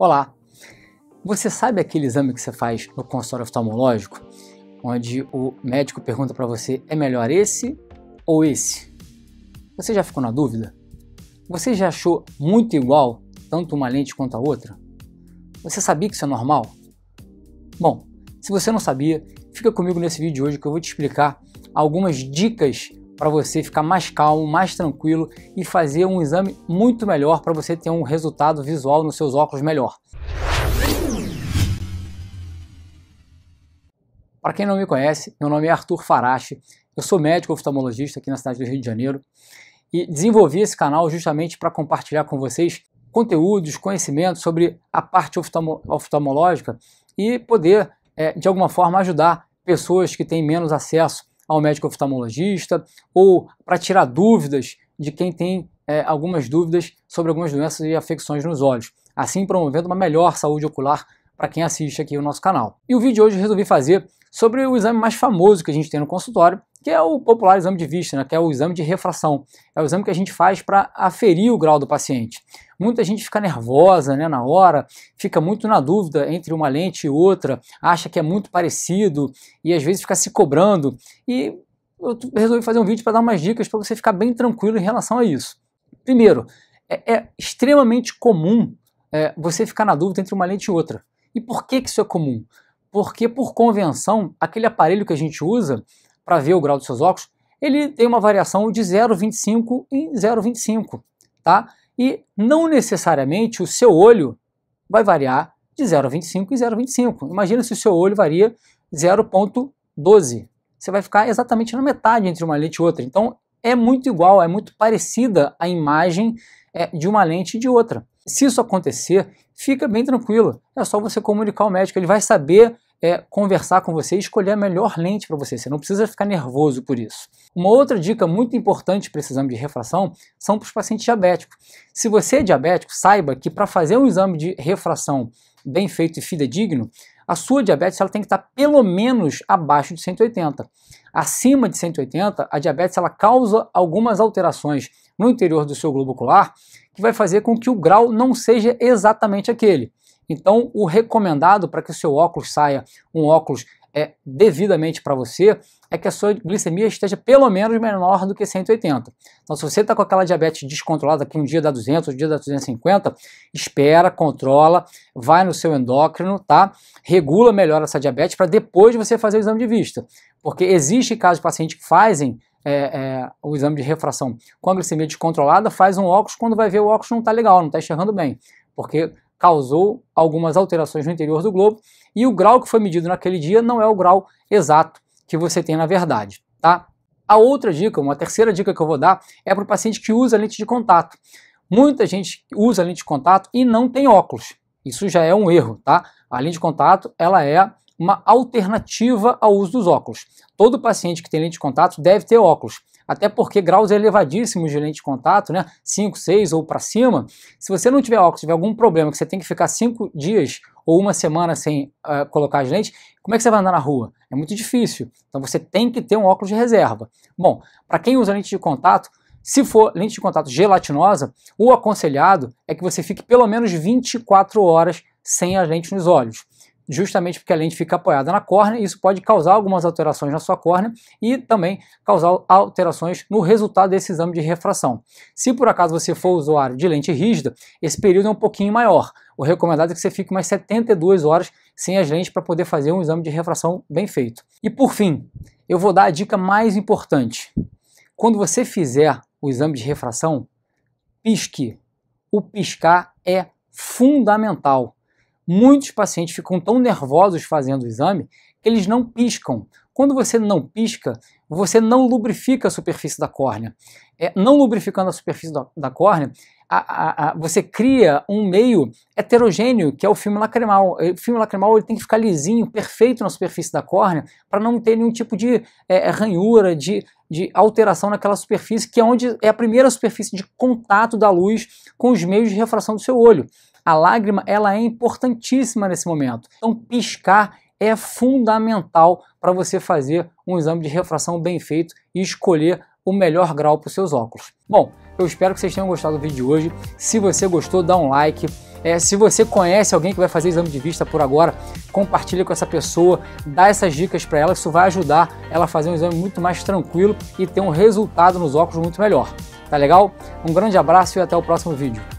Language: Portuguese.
Olá! Você sabe aquele exame que você faz no consultório oftalmológico, onde o médico pergunta para você é melhor esse ou esse? Você já ficou na dúvida? Você já achou muito igual tanto uma lente quanto a outra? Você sabia que isso é normal? Bom, se você não sabia, fica comigo nesse vídeo de hoje que eu vou te explicar algumas dicas para você ficar mais calmo, mais tranquilo e fazer um exame muito melhor para você ter um resultado visual nos seus óculos melhor. Para quem não me conhece, meu nome é Arthur Farache, eu sou médico oftalmologista aqui na cidade do Rio de Janeiro e desenvolvi esse canal justamente para compartilhar com vocês conteúdos, conhecimentos sobre a parte oftalmo oftalmológica e poder, é, de alguma forma, ajudar pessoas que têm menos acesso ao médico oftalmologista ou para tirar dúvidas de quem tem é, algumas dúvidas sobre algumas doenças e afecções nos olhos, assim promovendo uma melhor saúde ocular para quem assiste aqui o nosso canal. E o vídeo de hoje resolvi fazer sobre o exame mais famoso que a gente tem no consultório, que é o popular exame de vista, né, que é o exame de refração. É o exame que a gente faz para aferir o grau do paciente. Muita gente fica nervosa né, na hora, fica muito na dúvida entre uma lente e outra, acha que é muito parecido e às vezes fica se cobrando. E eu resolvi fazer um vídeo para dar umas dicas para você ficar bem tranquilo em relação a isso. Primeiro, é, é extremamente comum é, você ficar na dúvida entre uma lente e outra. E por que, que isso é comum? Porque, por convenção, aquele aparelho que a gente usa para ver o grau dos seus óculos, ele tem uma variação de 0,25 em 0,25, tá? E não necessariamente o seu olho vai variar de 0,25 e 0,25. Imagina se o seu olho varia 0,12. Você vai ficar exatamente na metade entre uma lente e outra. Então é muito igual, é muito parecida a imagem é, de uma lente e de outra. Se isso acontecer, fica bem tranquilo. É só você comunicar ao médico, ele vai saber é, conversar com você e escolher a melhor lente para você. Você não precisa ficar nervoso por isso. Uma outra dica muito importante para esse exame de refração são para os pacientes diabéticos. Se você é diabético, saiba que para fazer um exame de refração bem feito e fidedigno, a sua diabetes ela tem que estar tá pelo menos abaixo de 180. Acima de 180, a diabetes ela causa algumas alterações no interior do seu globo ocular que vai fazer com que o grau não seja exatamente aquele. Então, o recomendado para que o seu óculos saia um óculos é, devidamente para você é que a sua glicemia esteja pelo menos menor do que 180. Então, se você está com aquela diabetes descontrolada, que um dia dá 200, um dia dá 250, espera, controla, vai no seu endócrino, tá? Regula melhor essa diabetes para depois você fazer o exame de vista. Porque existe casos de pacientes que fazem é, é, o exame de refração com a glicemia descontrolada, faz um óculos, quando vai ver o óculos não está legal, não está enxergando bem. Porque causou algumas alterações no interior do globo e o grau que foi medido naquele dia não é o grau exato que você tem na verdade, tá? A outra dica, uma terceira dica que eu vou dar é para o paciente que usa lente de contato. Muita gente usa lente de contato e não tem óculos. Isso já é um erro, tá? A lente de contato, ela é uma alternativa ao uso dos óculos. Todo paciente que tem lente de contato deve ter óculos até porque graus elevadíssimos de lente de contato, né, 5, 6 ou para cima, se você não tiver óculos, tiver algum problema que você tem que ficar 5 dias ou uma semana sem uh, colocar as lentes, como é que você vai andar na rua? É muito difícil. Então você tem que ter um óculos de reserva. Bom, para quem usa lente de contato, se for lente de contato gelatinosa, o aconselhado é que você fique pelo menos 24 horas sem as lentes nos olhos justamente porque a lente fica apoiada na córnea, isso pode causar algumas alterações na sua córnea e também causar alterações no resultado desse exame de refração. Se por acaso você for usuário de lente rígida, esse período é um pouquinho maior. O recomendado é que você fique umas 72 horas sem as lentes para poder fazer um exame de refração bem feito. E por fim, eu vou dar a dica mais importante. Quando você fizer o exame de refração, pisque. O piscar é fundamental muitos pacientes ficam tão nervosos fazendo o exame que eles não piscam. Quando você não pisca, você não lubrifica a superfície da córnea. É, não lubrificando a superfície da, da córnea, a, a, a, você cria um meio heterogêneo, que é o filme lacrimal. O filme lacrimal ele tem que ficar lisinho, perfeito na superfície da córnea, para não ter nenhum tipo de é, é, ranhura, de, de alteração naquela superfície, que é onde é a primeira superfície de contato da luz com os meios de refração do seu olho. A lágrima ela é importantíssima nesse momento. Então piscar é fundamental para você fazer um exame de refração bem feito e escolher o melhor grau para os seus óculos. Bom, eu espero que vocês tenham gostado do vídeo de hoje. Se você gostou, dá um like. É, se você conhece alguém que vai fazer exame de vista por agora, compartilha com essa pessoa, dá essas dicas para ela, isso vai ajudar ela a fazer um exame muito mais tranquilo e ter um resultado nos óculos muito melhor. Tá legal? Um grande abraço e até o próximo vídeo.